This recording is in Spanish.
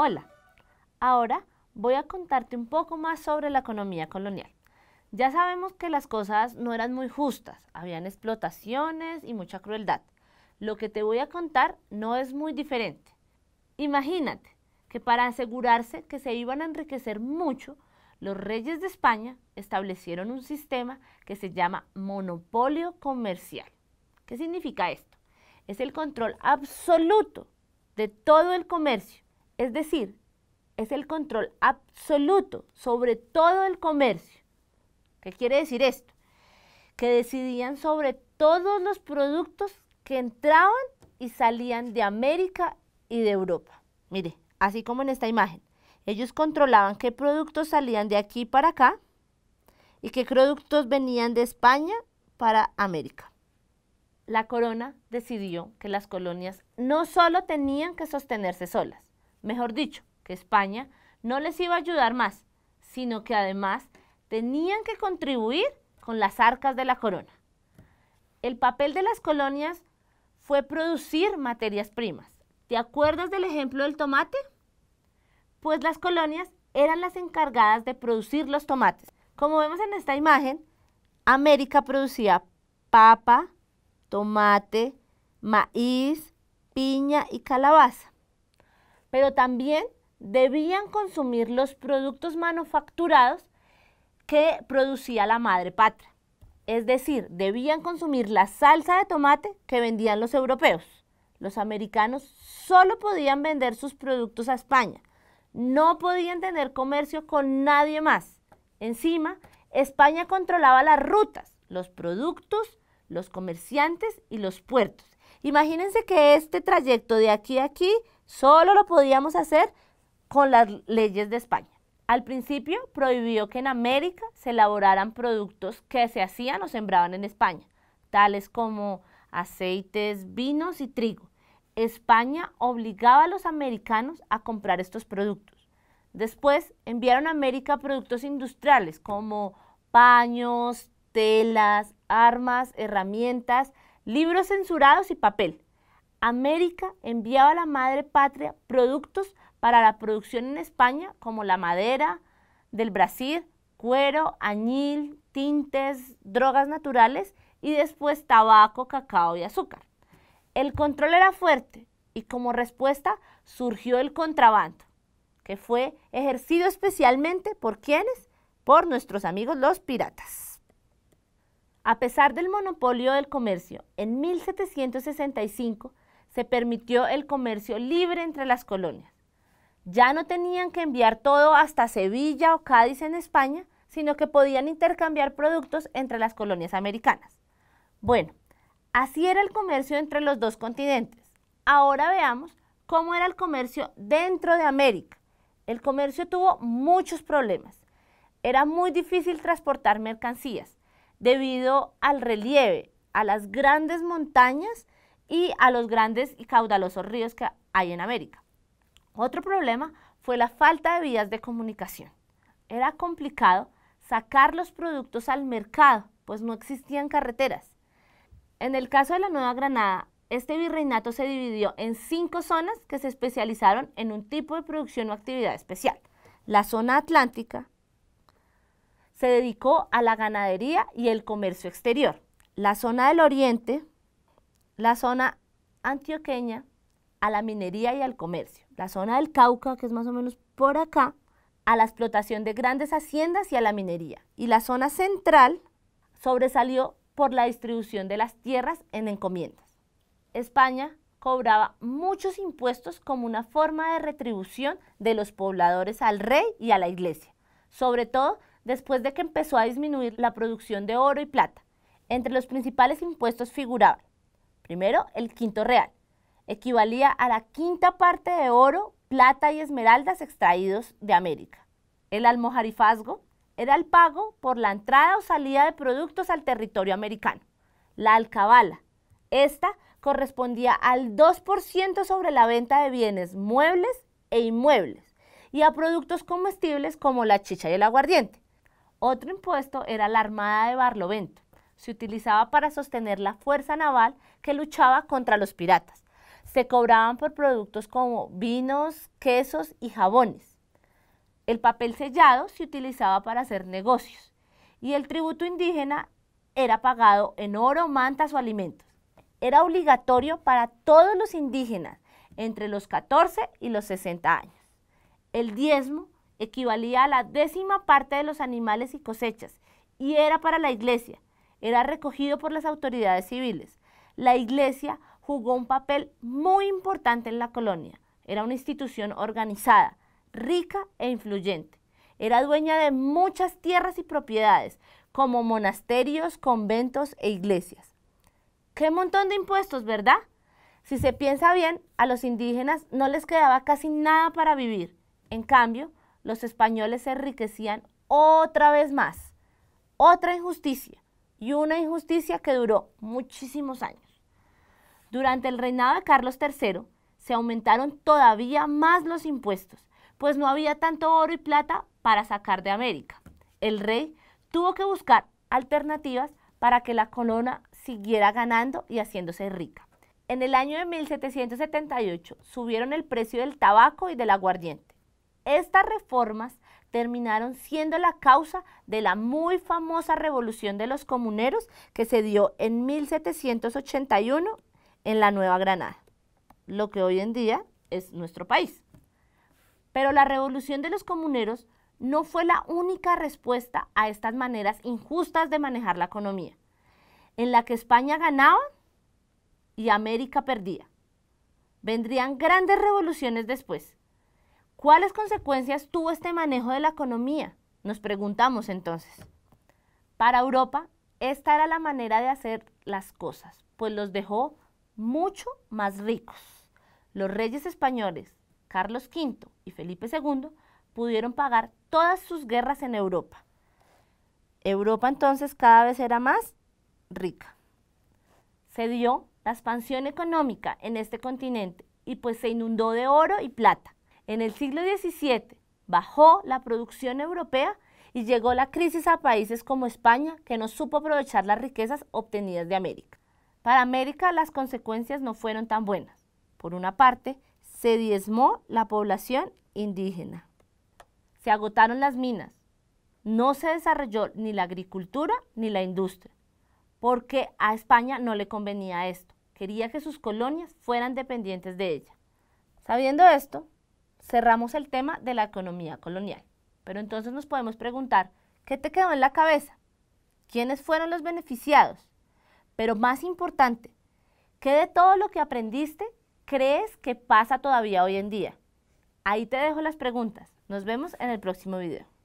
Hola, ahora voy a contarte un poco más sobre la economía colonial. Ya sabemos que las cosas no eran muy justas, habían explotaciones y mucha crueldad. Lo que te voy a contar no es muy diferente. Imagínate que para asegurarse que se iban a enriquecer mucho, los reyes de España establecieron un sistema que se llama monopolio comercial. ¿Qué significa esto? Es el control absoluto de todo el comercio es decir, es el control absoluto sobre todo el comercio. ¿Qué quiere decir esto? Que decidían sobre todos los productos que entraban y salían de América y de Europa. Mire, así como en esta imagen. Ellos controlaban qué productos salían de aquí para acá y qué productos venían de España para América. La corona decidió que las colonias no solo tenían que sostenerse solas, Mejor dicho, que España no les iba a ayudar más, sino que además tenían que contribuir con las arcas de la corona. El papel de las colonias fue producir materias primas. ¿Te acuerdas del ejemplo del tomate? Pues las colonias eran las encargadas de producir los tomates. Como vemos en esta imagen, América producía papa, tomate, maíz, piña y calabaza pero también debían consumir los productos manufacturados que producía la madre patria. Es decir, debían consumir la salsa de tomate que vendían los europeos. Los americanos solo podían vender sus productos a España. No podían tener comercio con nadie más. Encima, España controlaba las rutas, los productos, los comerciantes y los puertos. Imagínense que este trayecto de aquí a aquí Solo lo podíamos hacer con las leyes de España. Al principio prohibió que en América se elaboraran productos que se hacían o sembraban en España, tales como aceites, vinos y trigo. España obligaba a los americanos a comprar estos productos. Después enviaron a América productos industriales como paños, telas, armas, herramientas, libros censurados y papel. América enviaba a la madre patria productos para la producción en España como la madera del Brasil, cuero, añil, tintes, drogas naturales y después tabaco, cacao y azúcar. El control era fuerte y como respuesta surgió el contrabando, que fue ejercido especialmente por quienes? Por nuestros amigos los piratas. A pesar del monopolio del comercio, en 1765 se permitió el comercio libre entre las colonias. Ya no tenían que enviar todo hasta Sevilla o Cádiz en España, sino que podían intercambiar productos entre las colonias americanas. Bueno, así era el comercio entre los dos continentes. Ahora veamos cómo era el comercio dentro de América. El comercio tuvo muchos problemas. Era muy difícil transportar mercancías debido al relieve, a las grandes montañas y a los grandes y caudalosos ríos que hay en América. Otro problema fue la falta de vías de comunicación. Era complicado sacar los productos al mercado, pues no existían carreteras. En el caso de la Nueva Granada, este virreinato se dividió en cinco zonas que se especializaron en un tipo de producción o actividad especial. La zona atlántica se dedicó a la ganadería y el comercio exterior. La zona del oriente la zona antioqueña a la minería y al comercio, la zona del Cauca, que es más o menos por acá, a la explotación de grandes haciendas y a la minería. Y la zona central sobresalió por la distribución de las tierras en encomiendas. España cobraba muchos impuestos como una forma de retribución de los pobladores al rey y a la iglesia, sobre todo después de que empezó a disminuir la producción de oro y plata. Entre los principales impuestos figuraban Primero, el quinto real. Equivalía a la quinta parte de oro, plata y esmeraldas extraídos de América. El almojarifazgo era el pago por la entrada o salida de productos al territorio americano. La alcabala. Esta correspondía al 2% sobre la venta de bienes muebles e inmuebles y a productos comestibles como la chicha y el aguardiente. Otro impuesto era la armada de Barlovento, se utilizaba para sostener la fuerza naval que luchaba contra los piratas. Se cobraban por productos como vinos, quesos y jabones. El papel sellado se utilizaba para hacer negocios y el tributo indígena era pagado en oro, mantas o alimentos. Era obligatorio para todos los indígenas entre los 14 y los 60 años. El diezmo equivalía a la décima parte de los animales y cosechas y era para la iglesia, era recogido por las autoridades civiles. La iglesia jugó un papel muy importante en la colonia. Era una institución organizada, rica e influyente. Era dueña de muchas tierras y propiedades, como monasterios, conventos e iglesias. ¡Qué montón de impuestos, verdad! Si se piensa bien, a los indígenas no les quedaba casi nada para vivir. En cambio, los españoles se enriquecían otra vez más. Otra injusticia y una injusticia que duró muchísimos años. Durante el reinado de Carlos III se aumentaron todavía más los impuestos, pues no había tanto oro y plata para sacar de América. El rey tuvo que buscar alternativas para que la corona siguiera ganando y haciéndose rica. En el año de 1778 subieron el precio del tabaco y del aguardiente. Estas reformas terminaron siendo la causa de la muy famosa revolución de los comuneros que se dio en 1781 en la Nueva Granada, lo que hoy en día es nuestro país. Pero la revolución de los comuneros no fue la única respuesta a estas maneras injustas de manejar la economía, en la que España ganaba y América perdía. Vendrían grandes revoluciones después, ¿Cuáles consecuencias tuvo este manejo de la economía? Nos preguntamos entonces. Para Europa, esta era la manera de hacer las cosas, pues los dejó mucho más ricos. Los reyes españoles, Carlos V y Felipe II, pudieron pagar todas sus guerras en Europa. Europa entonces cada vez era más rica. Se dio la expansión económica en este continente y pues se inundó de oro y plata. En el siglo XVII bajó la producción europea y llegó la crisis a países como España, que no supo aprovechar las riquezas obtenidas de América. Para América las consecuencias no fueron tan buenas. Por una parte, se diezmó la población indígena. Se agotaron las minas. No se desarrolló ni la agricultura ni la industria, porque a España no le convenía esto. Quería que sus colonias fueran dependientes de ella. Sabiendo esto, cerramos el tema de la economía colonial. Pero entonces nos podemos preguntar, ¿qué te quedó en la cabeza? ¿Quiénes fueron los beneficiados? Pero más importante, ¿qué de todo lo que aprendiste crees que pasa todavía hoy en día? Ahí te dejo las preguntas. Nos vemos en el próximo video.